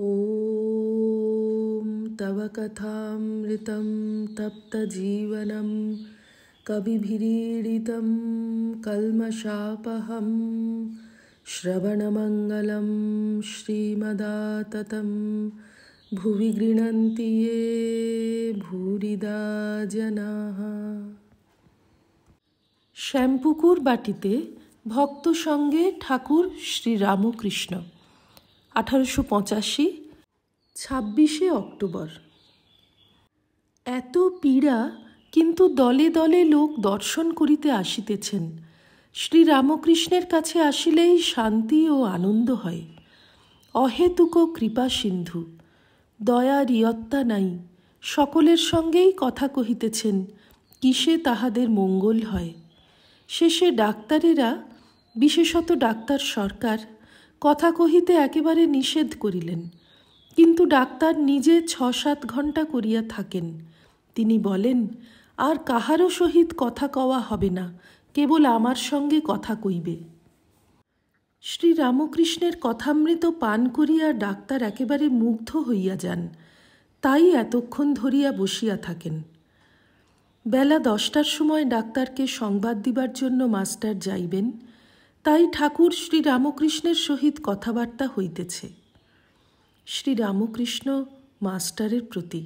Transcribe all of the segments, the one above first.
ॐ तव कथामृतं तप्तजीवनं कविभिरीडितं कल्मषापहं श्रवणमङ्गलं श्रीमदाततं भुवि गृह्णन्ति ये ভূরিদা জনাহা শ্যামপুকুর বাটিতে ভক্ত সঙ্গে ঠাকুর শ্রীরামকৃষ্ণ আঠারোশো পঁচাশি ছাব্বিশে অক্টোবর এত পীড়া কিন্তু দলে দলে লোক দর্শন করিতে আসিতেছেন শ্রী রামকৃষ্ণের কাছে আসিলেই শান্তি ও আনন্দ হয় অহেতুক কৃপা সিন্ধু দয়া রিয়ত্তা নাই সকলের সঙ্গেই কথা কহিতেছেন কিসে তাহাদের মঙ্গল হয় শেষে ডাক্তারেরা বিশেষত ডাক্তার সরকার কথা কহিতে একেবারে নিষেধ করিলেন কিন্তু ডাক্তার নিজে ছ সাত ঘন্টা করিয়া থাকেন তিনি বলেন আর কাহারও সহিত কথা কওয়া হবে না কেবল আমার সঙ্গে কথা কইবে শ্রী রামকৃষ্ণের কথামৃত পান করিয়া ডাক্তার একেবারে মুগ্ধ হইয়া যান তাই এতক্ষণ ধরিয়া বসিয়া থাকেন বেলা দশটার সময় ডাক্তারকে সংবাদ দিবার জন্য মাস্টার যাইবেন তাই ঠাকুর শ্রীরামকৃষ্ণের সহিত কথাবার্তা হইতেছে শ্রীরামকৃষ্ণ মাস্টারের প্রতি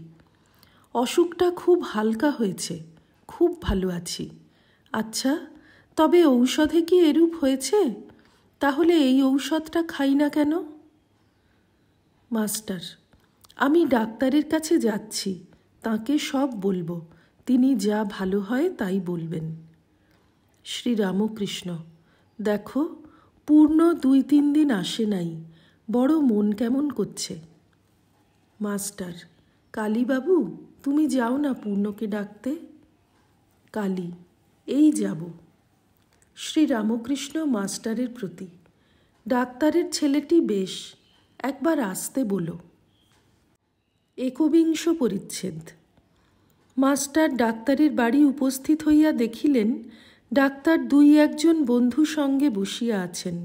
অসুখটা খুব হালকা হয়েছে খুব ভালো আছি আচ্ছা তবে ঔষধে কি এরূপ হয়েছে তাহলে এই ঔষধটা খাই না কেন মাস্টার আমি ডাক্তারের কাছে যাচ্ছি তাকে সব বলবো তিনি যা ভালো হয় তাই বলবেন শ্রীরামকৃষ্ণ দেখো পূর্ণ দুই তিন দিন আসে নাই বড় মন কেমন করছে মাস্টার কালীবাবু তুমি যাও না পূর্ণকে ডাকতে কালী এই যাব শ্রী রামকৃষ্ণ মাস্টারের প্রতি ডাক্তারের ছেলেটি বেশ একবার আসতে বলো একবিংশ পরিচ্ছেদ মাস্টার ডাক্তারের বাড়ি উপস্থিত হইয়া দেখিলেন ডাক্তার দুই একজন বন্ধু সঙ্গে বসিয়া আছেন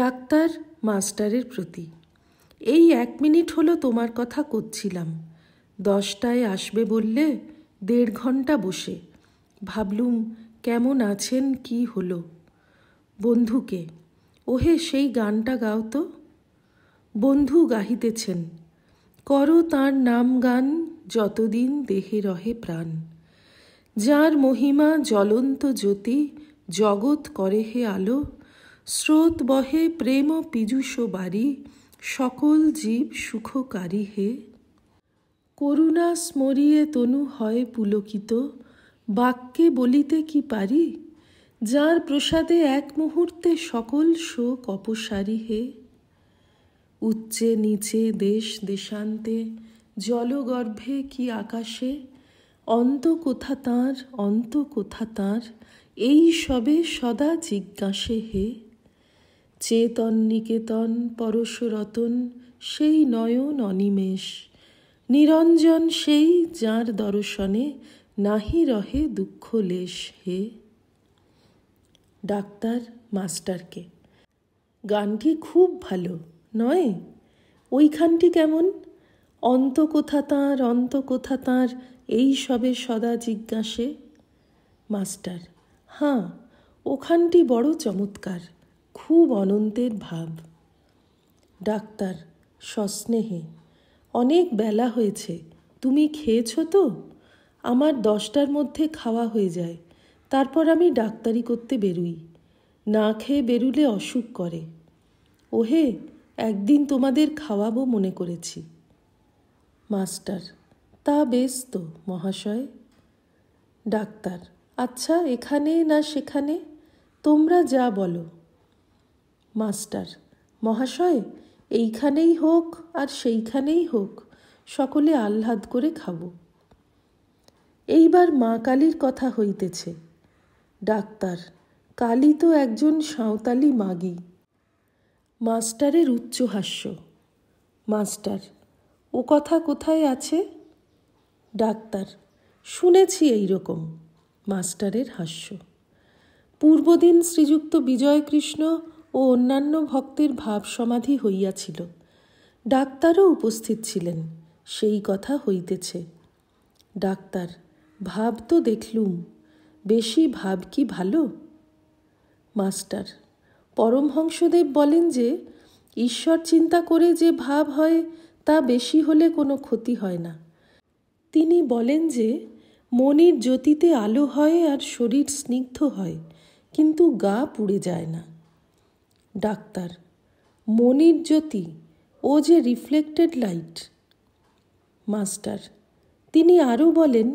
ডাক্তার মাস্টারের প্রতি এই এক মিনিট হলো তোমার কথা করছিলাম দশটায় আসবে বললে দেড় ঘন্টা বসে ভাবলুম কেমন আছেন কি হলো বন্ধুকে ওহে সেই গানটা গাও তো বন্ধু গাহিতেছেন করো তাঁর নাম গান যতদিন দেহে রহে প্রাণ যার মহিমা জ্বলন্ত জ্যোতি জগৎ করে হে আলো স্রোত বহে প্রেম পিজুষ বাড়ি সকল জীব সুখকারী হে করুণা স্মরিয়ে তনু হয় পুলকিত বাক্যে বলিতে কি পারি যার প্রসাদে এক মুহূর্তে সকল শোক অপসারী হে উচ্চে নিচে দেশ দেশান্তে জলগর্ভে কি আকাশে অন্ত কোথা তাঁর অন্ত কোথা তাঁর এই সবে সদা জিজ্ঞাসে হে চেতন নিকেতন পরশরতন সেই নয়ন অনিমেষ নিরঞ্জন সেই যার দর্শনে নাহি রহে দুঃখ লেশ হে ডাক্তার মাস্টারকে গানটি খুব ভালো নয় ওইখানটি কেমন অন্ত কোথা তাঁর অন্ত কোথা তাঁর এই সবে সদা জিজ্ঞাসে মাস্টার হাঁ ওখানটি বড় চমৎকার খুব অনন্তের ভাব ডাক্তার সস্নেহে অনেক বেলা হয়েছে তুমি খেয়েছ তো আমার দশটার মধ্যে খাওয়া হয়ে যায় তারপর আমি ডাক্তারি করতে বেরুই না খেয়ে বেরুলে অসুখ করে ওহে একদিন তোমাদের খাওয়াবো মনে করেছি মাস্টার তা বেশ তো মহাশয় ডাক্তার আচ্ছা এখানে না সেখানে তোমরা যা বলো মাস্টার মহাশয় এইখানেই হোক আর সেইখানেই হোক সকলে আহ্লাদ করে খাব এইবার মা কালীর কথা হইতেছে ডাক্তার কালী তো একজন সাঁওতালি মাগি মাস্টারের উচ্চ হাস্য মাস্টার ও কথা কোথায় আছে ডাক্তার শুনেছি এই রকম মাস্টারের হাস্য পূর্বদিন শ্রীযুক্ত বিজয়কৃষ্ণ ও অন্যান্য ভক্তের ভাব সমাধি হইয়াছিল ডাক্তারও উপস্থিত ছিলেন সেই কথা হইতেছে ডাক্তার ভাব তো দেখলুম বেশি ভাব কি ভালো মাস্টার পরমহংসদেব বলেন যে ঈশ্বর চিন্তা করে যে ভাব হয় তা বেশি হলে কোনো ক্ষতি হয় না তিনি বলেন যে মনের জ্যোতিতে আলো হয় আর শরীর স্নিগ্ধ হয় কিন্তু গা পুড়ে যায় না ডাক্তার মনির জ্যোতি ও যে রিফ্লেক্টেড লাইট মাস্টার তিনি আরও বলেন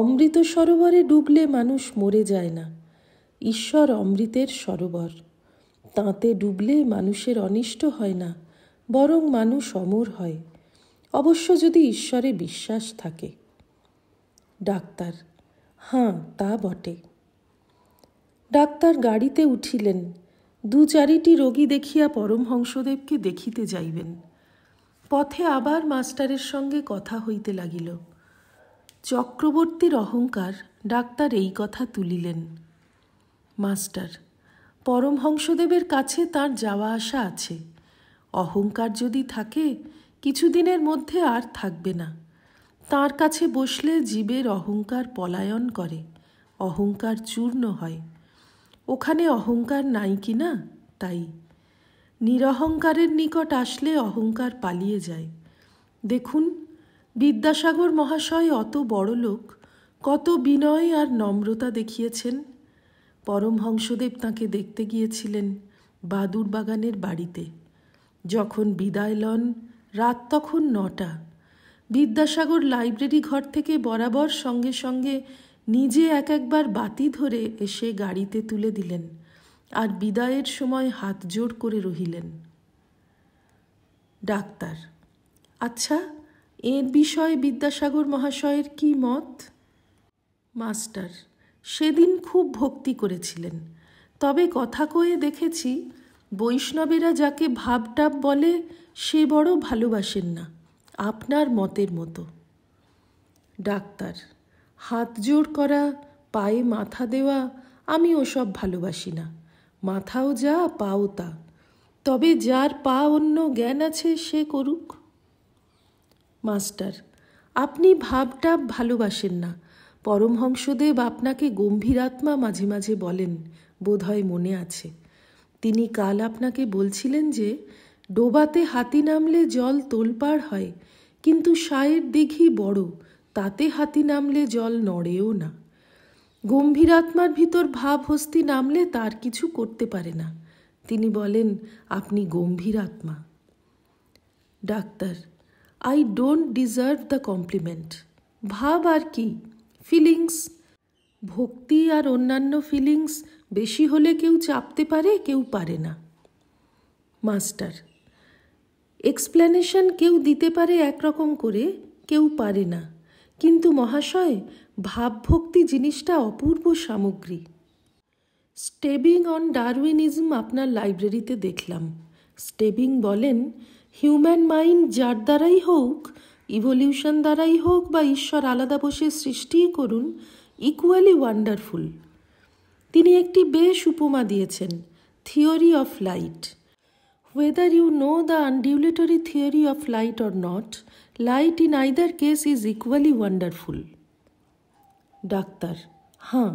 অমৃত সরোবরে ডুবলে মানুষ মরে যায় না ঈশ্বর অমৃতের সরোবর তাঁতে ডুবলে মানুষের অনিষ্ট হয় না বরং মানুষ অমর হয় অবশ্য যদি ঈশ্বরে বিশ্বাস থাকে ডাক্তার হাঁ তা বটে ডাক্তার গাড়িতে উঠিলেন দু চারিটি রোগী দেখিয়া পরমহংসদেবকে দেখিতে যাইবেন পথে আবার মাস্টারের সঙ্গে কথা হইতে লাগিল চক্রবর্তীর অহংকার ডাক্তার এই কথা তুলিলেন মাস্টার পরমহংসদেবের কাছে তার যাওয়া আসা আছে অহংকার যদি থাকে কিছুদিনের মধ্যে আর থাকবে না তার কাছে বসলে জীবের অহংকার পলায়ন করে অহংকার চূর্ণ হয় ওখানে অহংকার নাই কি না তাই নিরহংকারের নিকট আসলে অহংকার পালিয়ে যায় দেখুন বিদ্যাসাগর মহাশয় অত বড় লোক কত বিনয় আর নম্রতা দেখিয়েছেন পরমহংসদেব তাঁকে দেখতে গিয়েছিলেন বাদুর বাগানের বাড়িতে যখন বিদায় লন রাত তখন নটা বিদ্যাসাগর লাইব্রেরি ঘর থেকে বরাবর সঙ্গে সঙ্গে নিজে এক একবার বাতি ধরে এসে গাড়িতে তুলে দিলেন আর বিদায়ের সময় হাত জোর করে রহিলেন ডাক্তার আচ্ছা এর বিষয়ে বিদ্যাসাগর মহাশয়ের কি মত মাস্টার সেদিন খুব ভক্তি করেছিলেন তবে কথা কয়ে দেখেছি বৈষ্ণবেরা যাকে ভাবটাপ বলে সে বড় ভালোবাসেন না আপনার মতের মতো ডাক্তার হাত জোর করা পায়ে মাথা দেওয়া আমি ওসব ভালোবাসি না মাথাও যা পাও তা তবে যার পা অন্য জ্ঞান আছে সে করুক মাস্টার আপনি ভাবটা ভালোবাসেন না পরমহংসদেব আপনাকে গম্ভীর আত্মা মাঝে মাঝে বলেন বোধহয় মনে আছে তিনি কাল আপনাকে বলছিলেন যে ডোবাতে হাতি নামলে জল তোলপাড় হয় কিন্তু সায়ের দিঘি বড় তাতে হাতি নামলে জল নড়েও না গম্ভীর আত্মার ভিতর ভাব হস্তি নামলে তার কিছু করতে পারে না তিনি বলেন আপনি গম্ভীর আত্মা doctor I don't deserve the compliment ভাব আর কি ফিলিংস ভক্তি আর অন্যান্য ফিলিংস বেশি হলে কেউ চাপতে পারে কেউ পারে না মাস্টার এক্সপ্ল্যানেশন কেউ দিতে পারে একরকম করে কেউ পারে না কিন্তু মহাশয় ভাবভক্তি জিনিসটা অপূর্ব সামগ্রী স্টেবিং অন ডারউইনিজম আপনার লাইব্রেরিতে দেখলাম স্টেবিং বলেন হিউম্যান মাইন্ড যার দ্বারাই হোক ইভলিউশন দ্বারাই হোক বা ঈশ্বর আলাদা বসে সৃষ্টিই করুন ইকুয়ালি ওয়ান্ডারফুল তিনি একটি বেশ উপমা দিয়েছেন theory of light whether you know the undulatory theory of light or not light in either case is equally wonderful doctor হ্যাঁ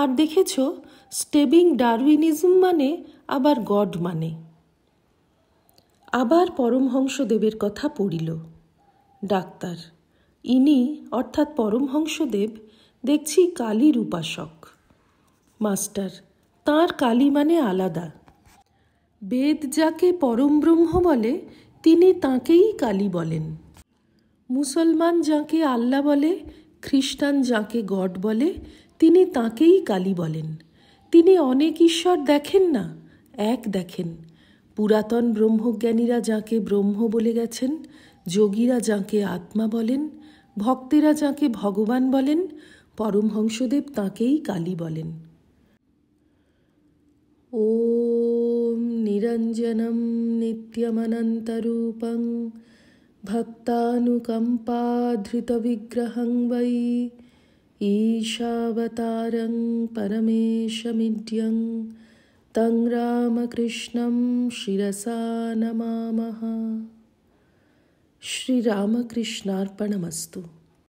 আর দেখেছ স্টেবিং ডারউইনিজম মানে আবার গড মানে আবার পরমহংসদেবের কথা পড়িল ডাক্তার ইনি অর্থাৎ পরমহংসদেব দেখছি কালীর উপাসক মাস্টার তার কালী মানে আলাদা বেদ যাকে ব্রহ্ম বলে তিনি তাঁকেই কালী বলেন মুসলমান যাকে আল্লাহ বলে খ্রিস্টান যাকে গড বলে তিনি তাঁকেই কালী বলেন তিনি অনেক ঈশ্বর দেখেন না এক দেখেন পুরাতন ব্রহ্মজ্ঞানীরা যাকে ব্রহ্ম বলে গেছেন যোগীরা যাকে আত্মা বলেন ভক্তেরা যাকে ভগবান বলেন পরমহংসদেব তাঁকেই কালী বলেন ॐ निरञ्जनं नित्यमनन्तरूपं भक्तानुकम्पाधृतविग्रहं वै ईशावतारं परमेशमिड्यं तं रामकृष्णं शिरसा नमामः श्रीरामकृष्णार्पणमस्तु